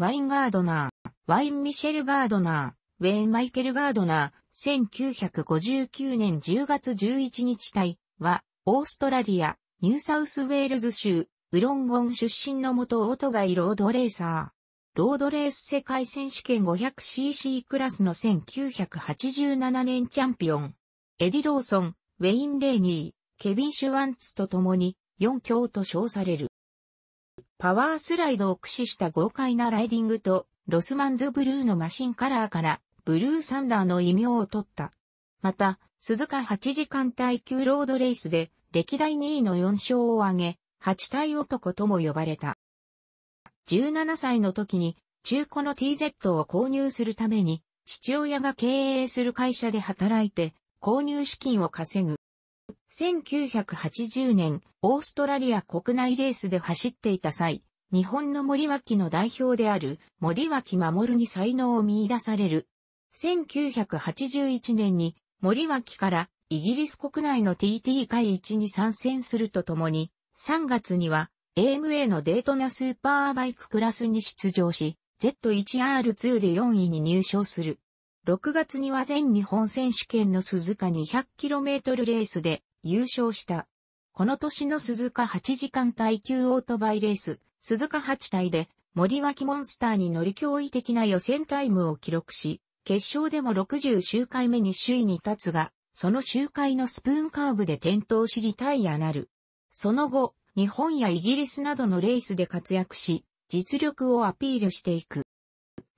ワインガードナー、ワイン・ミシェル・ガードナー、ウェイン・マイケル・ガードナー、1959年10月11日隊は、オーストラリア、ニューサウスウェールズ州、ウロンゴン出身の元オートバイロードレーサー。ロードレース世界選手権 500cc クラスの1987年チャンピオン。エディ・ローソン、ウェイン・レイニー、ケビン・シュワンツと共に4強と称される。パワースライドを駆使した豪快なライディングと、ロスマンズブルーのマシンカラーから、ブルーサンダーの異名を取った。また、鈴鹿8時間耐久ロードレースで、歴代2位の4勝を挙げ、8体男とも呼ばれた。17歳の時に、中古の TZ を購入するために、父親が経営する会社で働いて、購入資金を稼ぐ。1980年、オーストラリア国内レースで走っていた際、日本の森脇の代表である森脇守に才能を見出される。1981年に森脇からイギリス国内の TT 会1に参戦するとともに、3月には AMA のデートナスーパーバイククラスに出場し、Z1R2 で4位に入賞する。6月には全日本選手権の鈴鹿 200km レースで優勝した。この年の鈴鹿8時間耐久オートバイレース、鈴鹿8体で森脇モンスターに乗り驚異的な予選タイムを記録し、決勝でも60周回目に首位に立つが、その周回のスプーンカーブで転倒しリタイアなる。その後、日本やイギリスなどのレースで活躍し、実力をアピールしていく。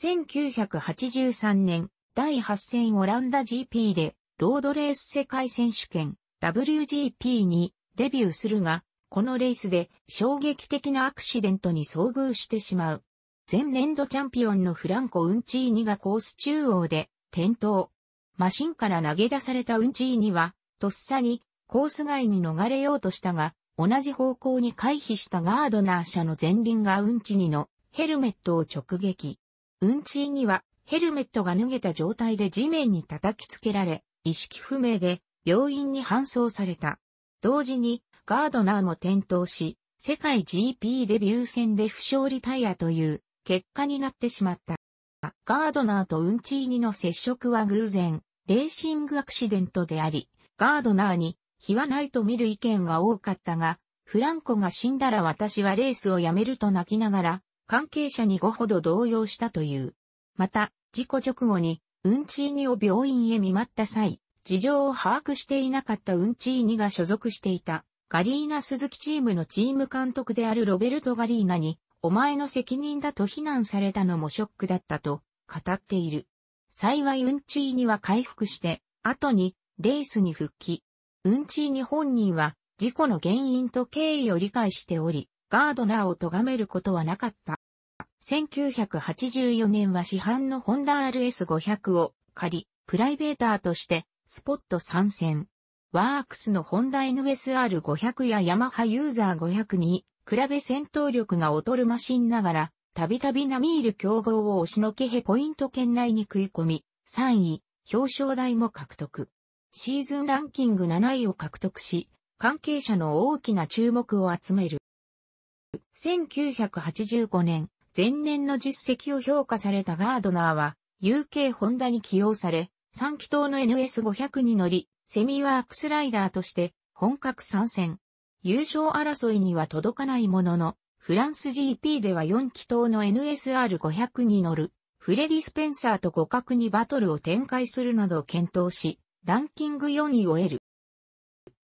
1983年、第8戦オランダ GP で、ロードレース世界選手権 WGP にデビューするが、このレースで衝撃的なアクシデントに遭遇してしまう。前年度チャンピオンのフランコ・ウンチーニがコース中央で転倒。マシンから投げ出されたウンチーニは、とっさにコース外に逃れようとしたが、同じ方向に回避したガードナー社の前輪がウンチーニのヘルメットを直撃。ウンチーニはヘルメットが脱げた状態で地面に叩きつけられ、意識不明で病院に搬送された。同時にガードナーも転倒し、世界 GP デビュー戦で負傷リタイアという結果になってしまった。ガードナーとウンチーニの接触は偶然、レーシングアクシデントであり、ガードナーに日はないと見る意見が多かったが、フランコが死んだら私はレースをやめると泣きながら、関係者に5ほど動揺したという。また、事故直後に、うんちーにを病院へ見舞った際、事情を把握していなかったうんちーにが所属していた、ガリーナ鈴木チームのチーム監督であるロベルト・ガリーナに、お前の責任だと非難されたのもショックだったと語っている。幸いうんちーには回復して、後にレースに復帰。うんちーに本人は事故の原因と経緯を理解しており、ガードナーを咎めることはなかった。1984年は市販のホンダ RS500 を借り、プライベーターとしてスポット参戦。ワークスのホンダ NSR500 やヤマハユーザー500に比べ戦闘力が劣るマシンながら、たびたびナミール競合を押しのけへポイント圏内に食い込み、3位、表彰台も獲得。シーズンランキング7位を獲得し、関係者の大きな注目を集める。1985年、前年の実績を評価されたガードナーは、UK ホンダに起用され、3気筒の NS500 に乗り、セミワークスライダーとして本格参戦。優勝争いには届かないものの、フランス GP では4気筒の NSR500 に乗る、フレディ・スペンサーと互角にバトルを展開するなど検討し、ランキング4位を得る。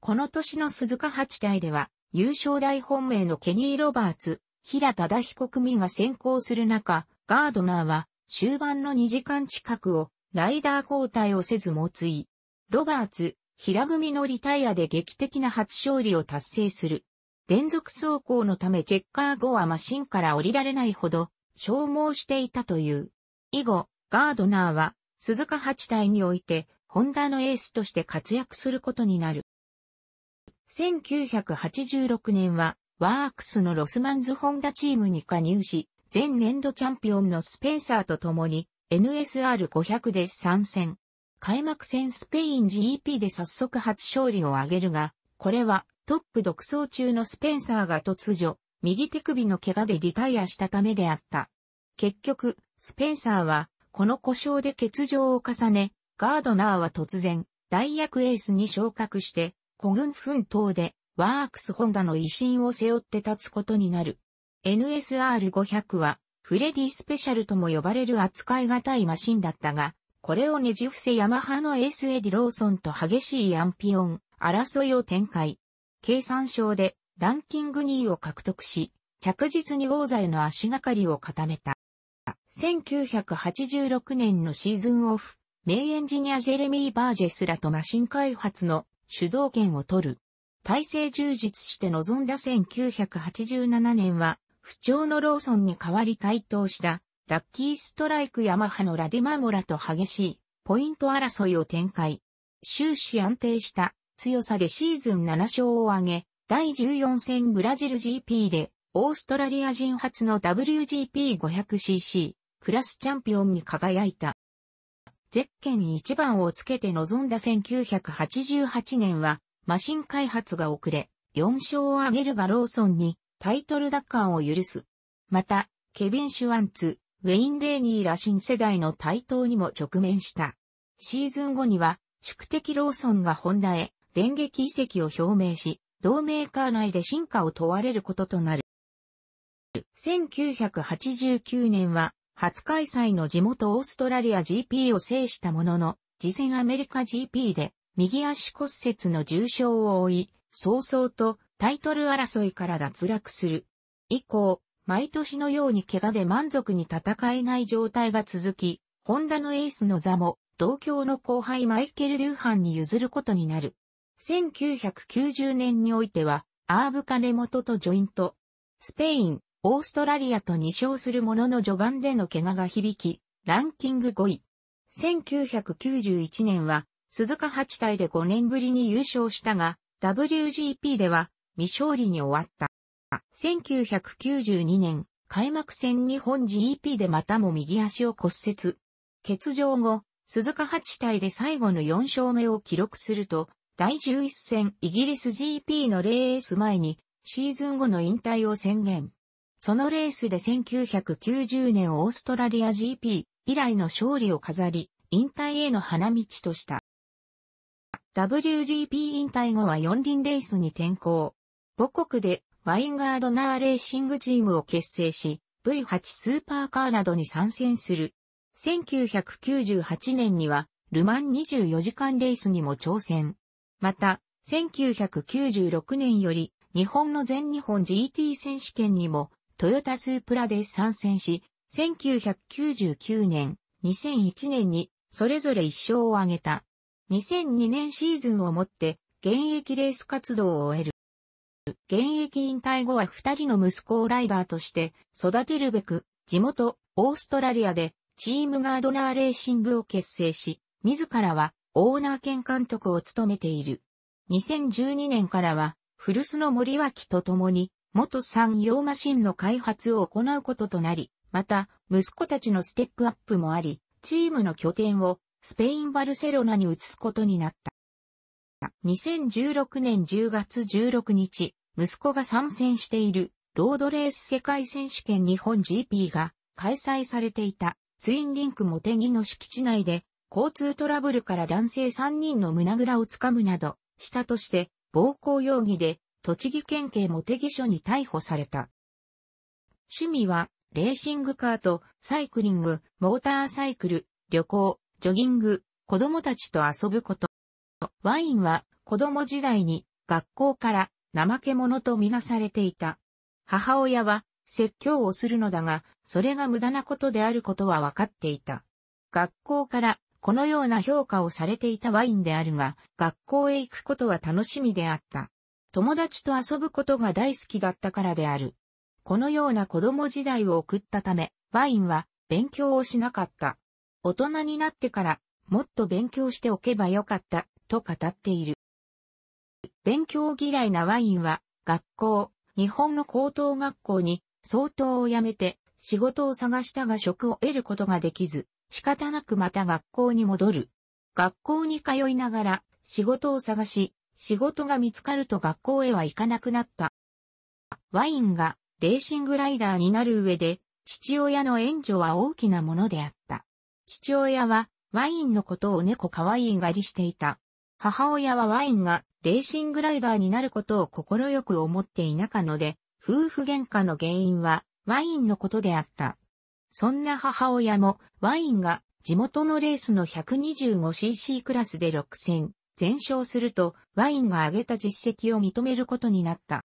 この年の鈴鹿8体では、優勝大本命のケニー・ロバーツ、平忠彦組が先行する中、ガードナーは終盤の2時間近くをライダー交代をせず持つい、ロバーツ、平組のリタイアで劇的な初勝利を達成する。連続走行のためチェッカー後はマシンから降りられないほど消耗していたという。以後、ガードナーは鈴鹿8体においてホンダのエースとして活躍することになる。1986年はワークスのロスマンズホンダチームに加入し、前年度チャンピオンのスペンサーと共に NSR500 で参戦。開幕戦スペイン GP で早速初勝利を挙げるが、これはトップ独走中のスペンサーが突如、右手首の怪我でリタイアしたためであった。結局、スペンサーは、この故障で欠場を重ね、ガードナーは突然、大役エースに昇格して、古軍奮闘でワークスホンダの威信を背負って立つことになる。NSR500 は、フレディスペシャルとも呼ばれる扱いがたいマシンだったが、これをねじ伏せヤマハのエースエディ・ローソンと激しいアンピオン、争いを展開。計算賞でランキング2位を獲得し、着実に王座への足がかりを固めた。1986年のシーズンオフ、名エンジニアジェレミー・バージェスらとマシン開発の主導権を取る。体制充実して臨んだ1987年は、不調のローソンに代わり台頭した、ラッキーストライクヤマハのラディマモラと激しい、ポイント争いを展開。終始安定した強さでシーズン7勝を挙げ、第14戦ブラジル GP で、オーストラリア人初の WGP500cc クラスチャンピオンに輝いた。ゼッケン1番をつけて臨んだ1988年は、マシン開発が遅れ、4勝を挙げるがローソンにタイトル奪還を許す。また、ケビン・シュワンツ、ウェイン・レーニーら新世代の台頭にも直面した。シーズン後には、宿敵ローソンがホンダへ電撃移籍を表明し、同メーカー内で進化を問われることとなる。1989年は、初開催の地元オーストラリア GP を制したものの、次戦アメリカ GP で右足骨折の重傷を負い、早々とタイトル争いから脱落する。以降、毎年のように怪我で満足に戦えない状態が続き、ホンダのエースの座も、同郷の後輩マイケル・ルーハンに譲ることになる。1990年においては、アーブカネモトとジョイント、スペイン、オーストラリアと2勝するものの序盤での怪我が響き、ランキング5位。1991年は、鈴鹿八体で5年ぶりに優勝したが、WGP では未勝利に終わった。1992年、開幕戦日本 GP でまたも右足を骨折。欠場後、鈴鹿八体で最後の4勝目を記録すると、第11戦イギリス GP のレース前に、シーズン後の引退を宣言。そのレースで1990年オーストラリア GP 以来の勝利を飾り、引退への花道とした。WGP 引退後は四輪レースに転向。母国でワインガードナーレーシングチームを結成し、V8 スーパーカーなどに参戦する。1998年には、ルマン24時間レースにも挑戦。また、1996年より、日本の全日本 GT 選手権にも、トヨタスープラで参戦し、1999年、2001年に、それぞれ1勝を挙げた。2002年シーズンをもって現役レース活動を終える。現役引退後は二人の息子をライダーとして育てるべく、地元オーストラリアでチームガードナーレーシングを結成し、自らはオーナー兼監督を務めている。2012年からは、古巣の森脇と共に、元産業マシンの開発を行うこととなり、また、息子たちのステップアップもあり、チームの拠点をスペイン・バルセロナに移すことになった。2016年10月16日、息子が参戦しているロードレース世界選手権日本 GP が開催されていたツインリンクモテギの敷地内で交通トラブルから男性3人の胸ぐらをつかむなどしたとして暴行容疑で栃木県警モテギ署に逮捕された。趣味はレーシングカーとサイクリング、モーターサイクル、旅行、ジョギング、子供たちと遊ぶこと。ワインは子供時代に学校から怠け者とみなされていた。母親は説教をするのだが、それが無駄なことであることは分かっていた。学校からこのような評価をされていたワインであるが、学校へ行くことは楽しみであった。友達と遊ぶことが大好きだったからである。このような子供時代を送ったため、ワインは勉強をしなかった。大人になってから、もっと勉強しておけばよかった、と語っている。勉強嫌いなワインは、学校、日本の高等学校に、相当を辞めて、仕事を探したが職を得ることができず、仕方なくまた学校に戻る。学校に通いながら、仕事を探し、仕事が見つかると学校へは行かなくなった。ワインがレーシングライダーになる上で、父親の援助は大きなものであった。父親はワインのことを猫可愛いがりしていた。母親はワインがレーシングライダーになることを心よく思っていなかので、夫婦喧嘩の原因はワインのことであった。そんな母親もワインが地元のレースの 125cc クラスで6戦、全勝するとワインが挙げた実績を認めることになった。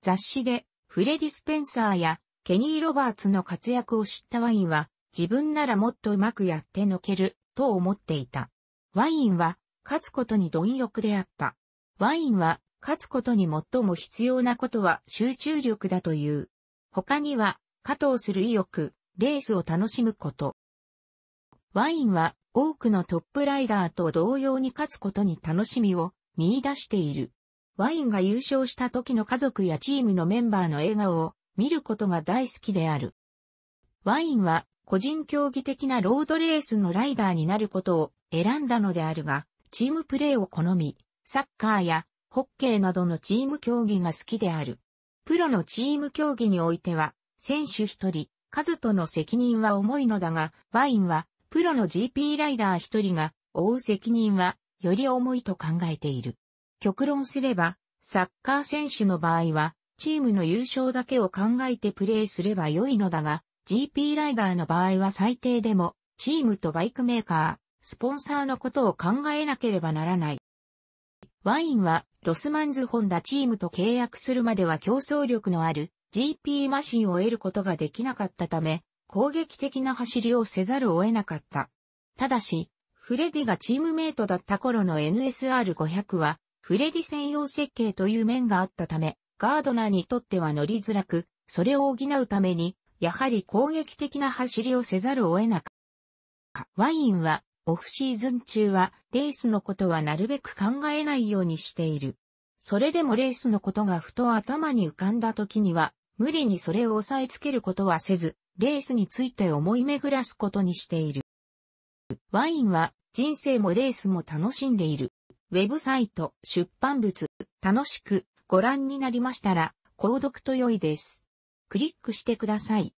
雑誌でフレディ・スペンサーやケニー・ロバーツの活躍を知ったワインは自分ならもっとうまくやってのける、と思っていた。ワインは、勝つことに貪欲であった。ワインは、勝つことに最も必要なことは集中力だという。他には、加藤する意欲、レースを楽しむこと。ワインは、多くのトップライダーと同様に勝つことに楽しみを見出している。ワインが優勝した時の家族やチームのメンバーの笑顔を見ることが大好きである。ワインは個人競技的なロードレースのライダーになることを選んだのであるが、チームプレーを好み、サッカーやホッケーなどのチーム競技が好きである。プロのチーム競技においては、選手一人、数との責任は重いのだが、ワインは、プロの GP ライダー一人が、負う責任は、より重いと考えている。極論すれば、サッカー選手の場合は、チームの優勝だけを考えてプレーすれば良いのだが、GP ライダーの場合は最低でも、チームとバイクメーカー、スポンサーのことを考えなければならない。ワインは、ロスマンズホンダチームと契約するまでは競争力のある GP マシンを得ることができなかったため、攻撃的な走りをせざるを得なかった。ただし、フレディがチームメイトだった頃の NSR500 は、フレディ専用設計という面があったため、ガードナーにとっては乗りづらく、それを補うために、やはり攻撃的な走りをせざるを得なかった。ワインは、オフシーズン中は、レースのことはなるべく考えないようにしている。それでもレースのことがふと頭に浮かんだ時には、無理にそれを押さえつけることはせず、レースについて思い巡らすことにしている。ワインは人生もレースも楽しんでいる。ウェブサイト、出版物、楽しくご覧になりましたら、購読と良いです。クリックしてください。